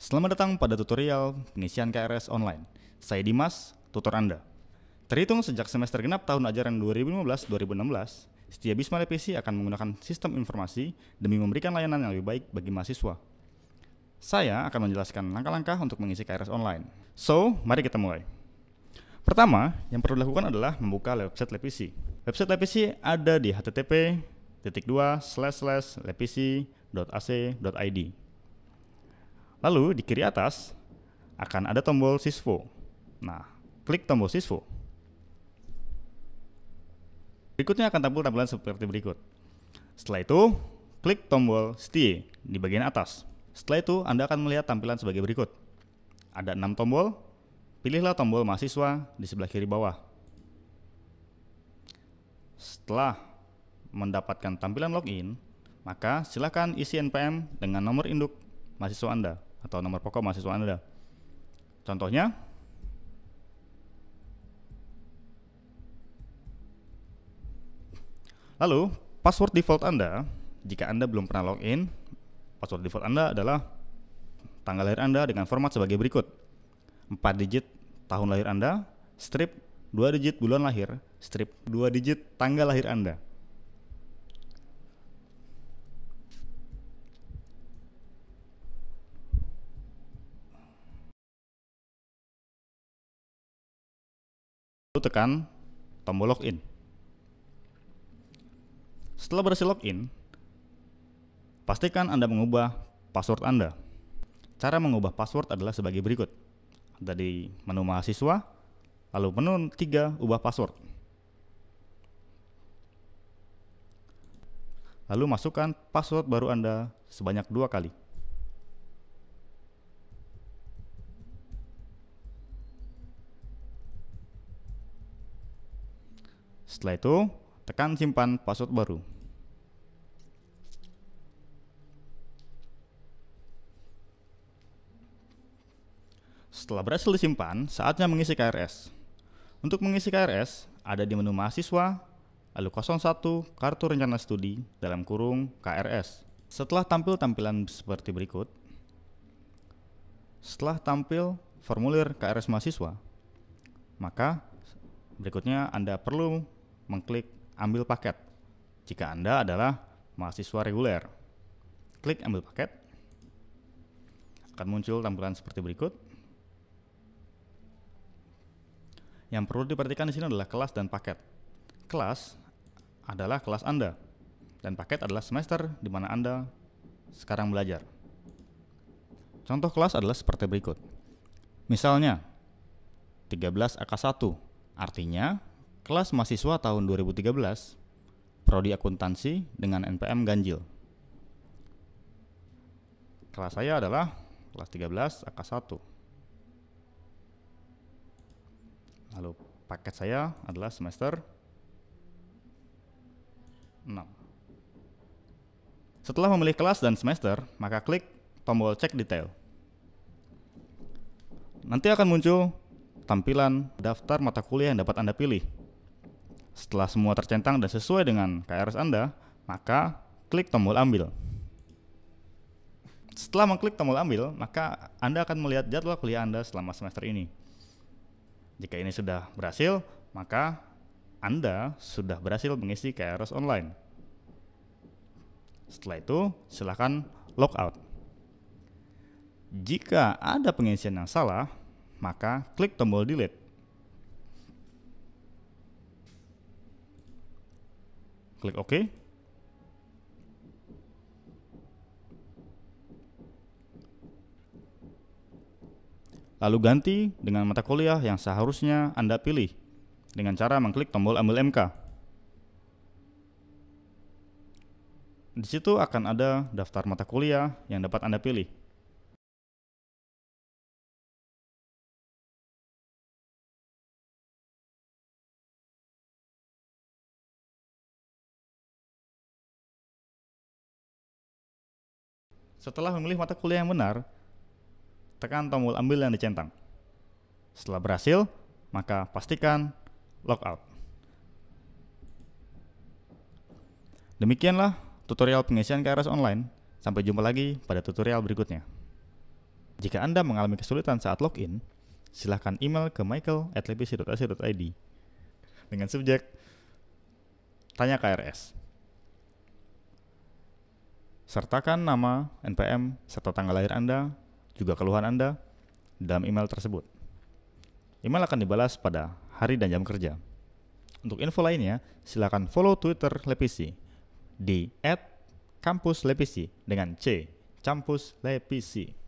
Selamat datang pada tutorial pengisian KRS online. Saya Dimas, tutor Anda. Terhitung sejak semester genap tahun ajaran 2015-2016, setiap Bisma PC akan menggunakan sistem informasi demi memberikan layanan yang lebih baik bagi mahasiswa. Saya akan menjelaskan langkah-langkah untuk mengisi KRS online. So, mari kita mulai. Pertama, yang perlu dilakukan adalah membuka website LPC. Website LPC ada di http titik Lalu di kiri atas akan ada tombol sysvo. Nah, klik tombol sysvo. Berikutnya akan tampil tampilan seperti berikut. Setelah itu, klik tombol stay di bagian atas. Setelah itu, Anda akan melihat tampilan sebagai berikut. Ada enam tombol, pilihlah tombol mahasiswa di sebelah kiri bawah. Setelah mendapatkan tampilan login, maka silakan isi NPM dengan nomor induk mahasiswa Anda atau nomor pokok mahasiswa Anda. Contohnya, lalu password default Anda, jika Anda belum pernah login, password default Anda adalah tanggal lahir Anda dengan format sebagai berikut. 4 digit tahun lahir Anda, strip 2 digit bulan lahir, strip 2 digit tanggal lahir Anda. lalu tekan tombol login. Setelah berhasil login, pastikan Anda mengubah password Anda. Cara mengubah password adalah sebagai berikut. Dari menu mahasiswa, lalu menu 3, ubah password. Lalu masukkan password baru Anda sebanyak dua kali. Setelah itu, tekan simpan password baru. Setelah berhasil disimpan, saatnya mengisi KRS. Untuk mengisi KRS, ada di menu mahasiswa, lalu 01 kartu rencana studi dalam kurung KRS. Setelah tampil tampilan seperti berikut, setelah tampil formulir KRS mahasiswa, maka berikutnya Anda perlu mengklik ambil paket jika Anda adalah mahasiswa reguler. Klik ambil paket. Akan muncul tampilan seperti berikut. Yang perlu diperhatikan di sini adalah kelas dan paket. Kelas adalah kelas Anda, dan paket adalah semester di mana Anda sekarang belajar. Contoh kelas adalah seperti berikut. Misalnya, 13 AK1, artinya kelas mahasiswa tahun 2013, prodi akuntansi dengan NPM ganjil. Kelas saya adalah kelas 13 AK1. Lalu paket saya adalah semester 6. Setelah memilih kelas dan semester, maka klik tombol cek detail. Nanti akan muncul tampilan daftar mata kuliah yang dapat Anda pilih. Setelah semua tercentang dan sesuai dengan KRS Anda, maka klik tombol ambil. Setelah mengklik tombol ambil, maka Anda akan melihat jadwal kuliah Anda selama semester ini. Jika ini sudah berhasil, maka Anda sudah berhasil mengisi KRS online. Setelah itu, silakan logout. Jika ada pengisian yang salah, maka klik tombol delete. Klik OK. Lalu ganti dengan mata kuliah yang seharusnya Anda pilih dengan cara mengklik tombol ambil MK. Di situ akan ada daftar mata kuliah yang dapat Anda pilih. Setelah memilih mata kuliah yang benar, tekan tombol ambil yang dicentang. Setelah berhasil, maka pastikan logout. Demikianlah tutorial pengisian KRS online. Sampai jumpa lagi pada tutorial berikutnya. Jika Anda mengalami kesulitan saat login, silahkan email ke michael@lebisi.ac.id dengan subjek Tanya KRS. Sertakan nama, NPM, serta tanggal lahir Anda, juga keluhan Anda, dalam email tersebut. Email akan dibalas pada hari dan jam kerja. Untuk info lainnya, silakan follow Twitter Lepisi di @kampuslepisi dengan C, Campus Lepisi.